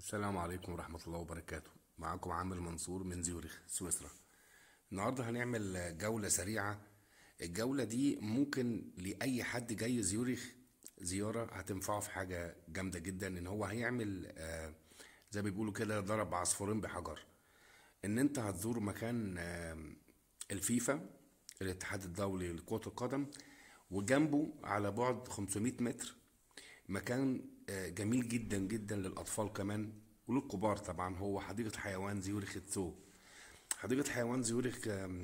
السلام عليكم ورحمة الله وبركاته معكم عامر منصور من زيوريخ سويسرا النهاردة هنعمل جولة سريعة الجولة دي ممكن لأي حد جاي زيوريخ زيارة هتنفعه في حاجة جامدة جدا ان هو هيعمل آه، زي ما بيقولوا كده ضرب عصفورين بحجر ان انت هتزور مكان آه، الفيفا الاتحاد الدولي لكرة القدم وجنبه على بعد 500 متر مكان آه، جميل جدا جدا للاطفال كمان وللكبار طبعا هو حديقه حيوان زيورخ الثو حديقه حيوان زيورخ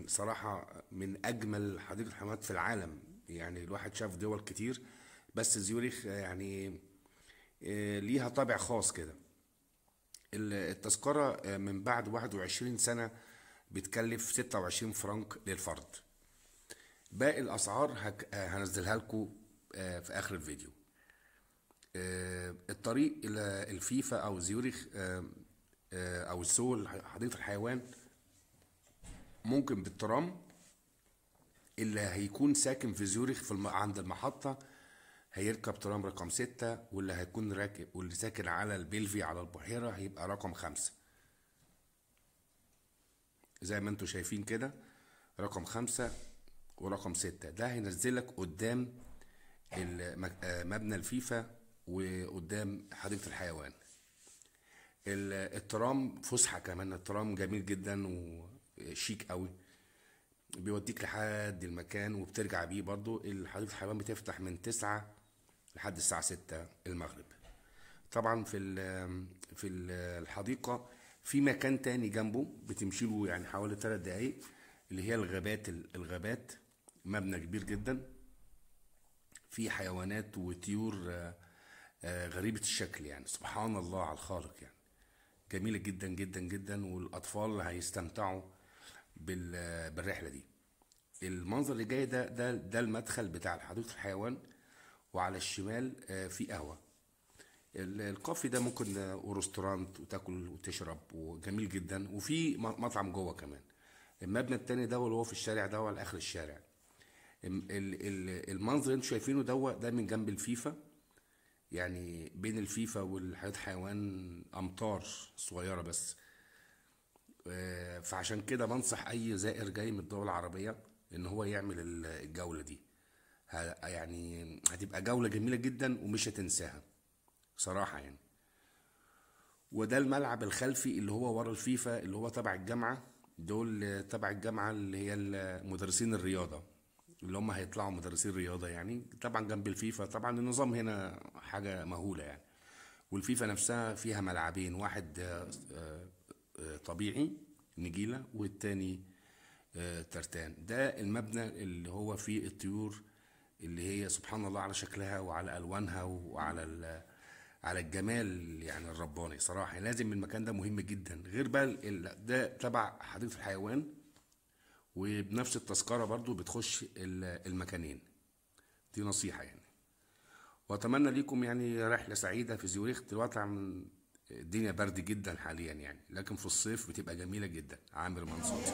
صراحه من اجمل حديقه الحيوانات في العالم يعني الواحد شاف دول كتير بس زيورخ آه، يعني آه، ليها طابع خاص كده التذكره من بعد 21 سنه بتكلف 26 فرنك للفرد باقي الاسعار هنزلها لكم في اخر الفيديو آه، الطريق الى الفيفا او زيوريخ آه، آه، او السول حديقه الحيوان ممكن بالترام اللي هيكون ساكن في زيوريخ في الم... عند المحطه هيركب ترام رقم ستة واللي هيكون راكب واللي ساكن على البلفي على البحيرة هيبقى رقم خمسة زي ما انتوا شايفين كده رقم خمسة ورقم ستة ده هينزلك قدام مبنى الفيفا وقدام حديقه الحيوان الترام فسحه كمان الترام جميل جدا وشيك قوي بيوديك لحد المكان وبترجع بيه برضو حديقه الحيوان بتفتح من تسعة لحد الساعه ستة المغرب طبعا في في الحديقه في مكان تاني جنبه بتمشي له يعني حوالي ثلاث دقايق اللي هي الغابات الغابات مبنى كبير جدا في حيوانات وطيور آه، آه، غريبه الشكل يعني سبحان الله على الخالق يعني جميله جدا جدا جدا والاطفال هيستمتعوا بالرحله دي المنظر اللي جاي ده ده ده المدخل بتاع حديقه الحيوان وعلى الشمال آه، في قهوه الكافي ده ممكن آه، ورستورانت وتاكل وتشرب وجميل جدا وفي مطعم جوه كمان المبنى التاني ده اللي هو في الشارع ده على اخر الشارع المنظر اللي انتم شايفينه ده ده من جنب الفيفا يعني بين الفيفا والحياة حيوان أمتار صغيرة بس آه، فعشان كده بنصح أي زائر جاي من الدول العربية إن هو يعمل الجولة دي يعني هتبقى جولة جميلة جدا ومش هتنساها صراحة يعني وده الملعب الخلفي اللي هو ورا الفيفا اللي هو تبع الجامعة دول تبع الجامعة اللي هي مدرسين الرياضة اللي هم هيطلعوا مدرسين رياضه يعني طبعا جنب الفيفا طبعا النظام هنا حاجه مهوله يعني والفيفا نفسها فيها ملعبين واحد آه، آه، طبيعي نجيله والتاني آه، ترتان ده المبنى اللي هو فيه الطيور اللي هي سبحان الله على شكلها وعلى الوانها وعلى على الجمال يعني الرباني صراحه يعني لازم المكان ده مهم جدا غير بقى ده تبع حديقه الحيوان وبنفس التذكرة برضو بتخش المكانين دي نصيحة يعني وأتمنى ليكم يعني رحلة سعيدة في زيوريخ دلوقتي من الدنيا برد جدا حاليا يعني لكن في الصيف بتبقى جميلة جدا عامر منصور